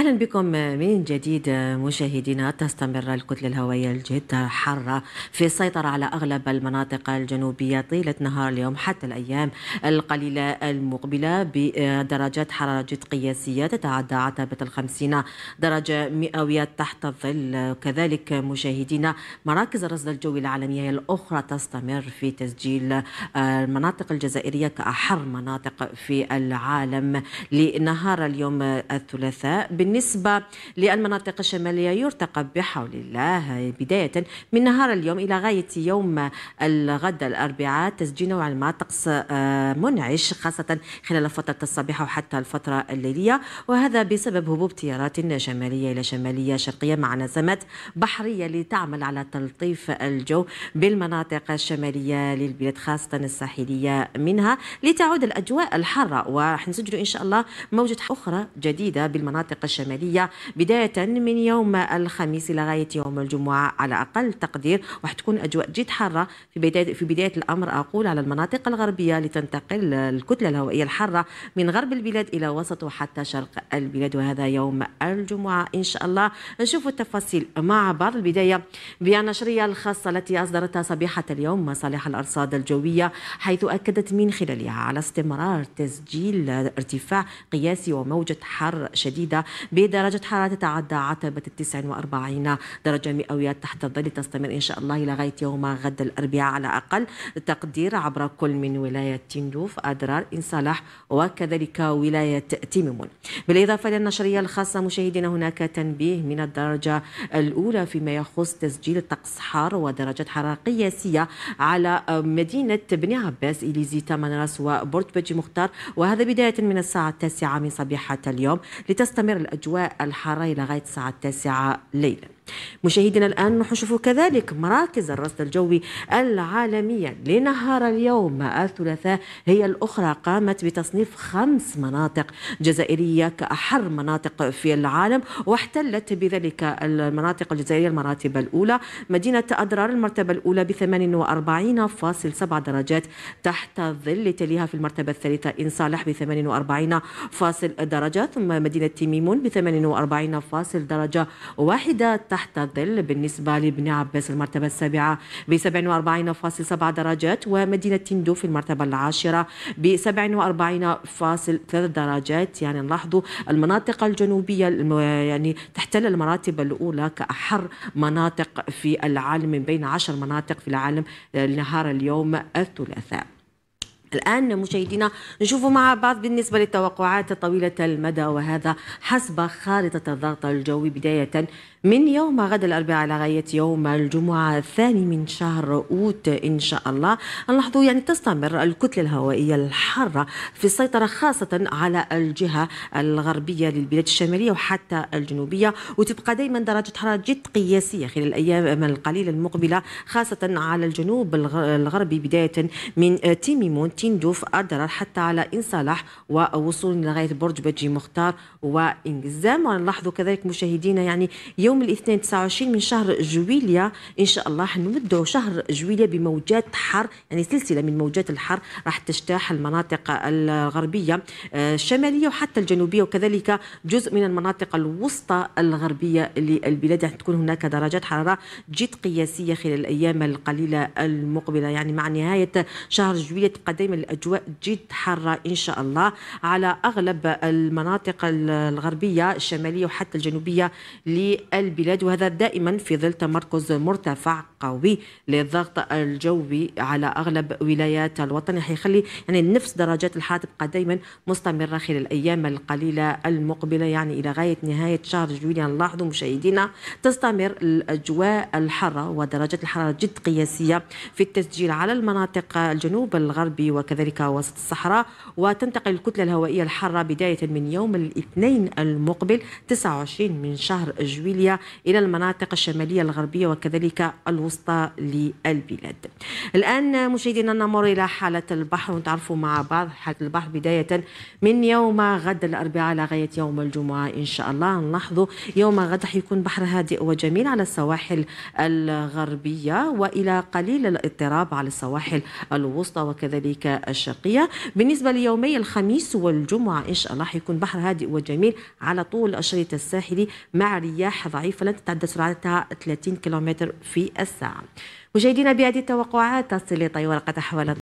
اهلا بكم من جديد مشاهدينا تستمر الكتله الهوائيه الجد حاره في السيطره على اغلب المناطق الجنوبيه طيله نهار اليوم حتى الايام القليله المقبله بدرجات حراره جد قياسيه تتعدى عتبه الخمسين درجه مئويه تحت الظل كذلك مشاهدينا مراكز الرصد الجوي العالميه الاخرى تستمر في تسجيل المناطق الجزائريه كاحر مناطق في العالم لنهار اليوم الثلاثاء بالنسبة للمناطق الشمالية يرتقب بحول الله بداية من نهار اليوم إلى غاية يوم الغد الأربعاء تسجيل نوعا ما طقس آه، منعش خاصة خلال فترة الصباح وحتى الفترة الليلية وهذا بسبب هبوب تيارات شمالية إلى شمالية شرقية مع نسمات بحرية لتعمل على تلطيف الجو بالمناطق الشمالية للبلاد خاصة الساحلية منها لتعود الأجواء الحارة ونسجل إن شاء الله موجة أخرى جديدة بالمناطق الشمالية الشمالية بداية من يوم الخميس لغاية يوم الجمعة على أقل تقدير وحتكون أجواء جد حارة في بداية, في بداية الأمر أقول على المناطق الغربية لتنتقل الكتلة الهوائية الحارة من غرب البلاد إلى وسط وحتى شرق البلاد وهذا يوم الجمعة إن شاء الله نشوف التفاصيل مع بعض البداية بالنشرية الخاصة التي أصدرتها صبيحة اليوم مصالح الأرصاد الجوية حيث أكدت من خلالها على استمرار تسجيل ارتفاع قياسي وموجة حر شديدة بدرجة حرارة تتعدى عتبة ال 49 درجة مئوية تحت الظل تستمر إن شاء الله إلى غاية يوم غد الأربعاء على أقل تقدير عبر كل من ولاية تندوف أدرار إن صلاح وكذلك ولاية تيممون بالإضافة للنشرية الخاصة مشاهدينا هناك تنبيه من الدرجة الأولى فيما يخص تسجيل طقس حار ودرجة حرارة قياسية على مدينة بني عباس إليزي وبورت بجي مختار وهذا بداية من الساعة التاسعة من صبيحة اليوم لتستمر الأجواء أجواء الحارة إلى غاية الساعة التاسعة ليلاً مشاهدينا الآن نشوف كذلك مراكز الرصد الجوي العالمية لنهار اليوم الثلاثاء هي الأخرى قامت بتصنيف خمس مناطق جزائرية كأحر مناطق في العالم واحتلت بذلك المناطق الجزائرية المراتب الأولى مدينة أضرار المرتبة الأولى ب 48.7 درجات تحت ظل تليها في المرتبة الثالثة إن صالح ب 48 فاصل درجة ثم مدينة تيميمون ب 48 فاصل درجة واحدة تحت تحتظل بالنسبة لابن عباس المرتبة السابعة ب 47.7 درجات ومدينة تندو في المرتبة العاشرة ب 47.3 درجات يعني نلاحظوا المناطق الجنوبية يعني تحتل المراتب الأولى كأحر مناطق في العالم من بين 10 مناطق في العالم آه، نهار اليوم الثلاثاء الآن مشاهدينا نشوف مع بعض بالنسبة للتوقعات طويلة المدى وهذا حسب خارطة الضغط الجوي بداية من يوم غد الأربعاء لغاية يوم الجمعة الثاني من شهر أوت إن شاء الله نلاحظوا يعني تستمر الكتلة الهوائية الحارة في السيطرة خاصة على الجهة الغربية للبلاد الشمالية وحتى الجنوبية وتبقى دائما درجة حرارة جد قياسية خلال الأيام القليلة المقبلة خاصة على الجنوب الغربي بداية من تيميمون تندوف أدرر حتى على صالح ووصول لغاية برج بجي مختار وإنجزام ونلاحظوا كذلك مشاهدينا يعني يوم يوم الاثنين 29 من شهر جويليا ان شاء الله حنودعوا شهر جويليا بموجات حر يعني سلسله من موجات الحر راح تجتاح المناطق الغربيه آه، الشماليه وحتى الجنوبيه وكذلك جزء من المناطق الوسطى الغربيه للبلاد يعني تكون هناك درجات حراره جد قياسيه خلال الايام القليله المقبله يعني مع نهايه شهر جويليا تبقى دائما الاجواء جد حاره ان شاء الله على اغلب المناطق الغربيه الشماليه وحتى الجنوبيه لل البلاد وهذا دائما في ظل تمركز مرتفع قوي للضغط الجوي على اغلب ولايات الوطن حيخلي يعني نفس درجات الحراره تبقى دائما مستمره خلال الايام القليله المقبله يعني الى غايه نهايه شهر جويليا نلاحظوا مشاهدينا تستمر الاجواء الحاره ودرجات الحراره جد قياسيه في التسجيل على المناطق الجنوب الغربي وكذلك وسط الصحراء وتنتقل الكتله الهوائيه الحاره بدايه من يوم الاثنين المقبل 29 من شهر جويليا الى المناطق الشماليه الغربيه وكذلك الوسط الوسطى للبلاد الآن مشاهدينا نمر إلى حالة البحر ونتعرفوا مع بعض حالة البحر بداية من يوم غد الأربعاء لغاية يوم الجمعة إن شاء الله نلاحظوا يوم غد حيكون بحر هادئ وجميل على السواحل الغربية وإلى قليل الاضطراب على السواحل الوسطى وكذلك الشرقية بالنسبة ليومي الخميس والجمعة إن شاء الله حيكون بحر هادئ وجميل على طول الشريط الساحلي مع رياح ضعيفة لن تتعدى سرعتها 30 كيلومتر في الساعة الساعة مشاهدينا بهذه التوقعات تصل لطي قد أحوال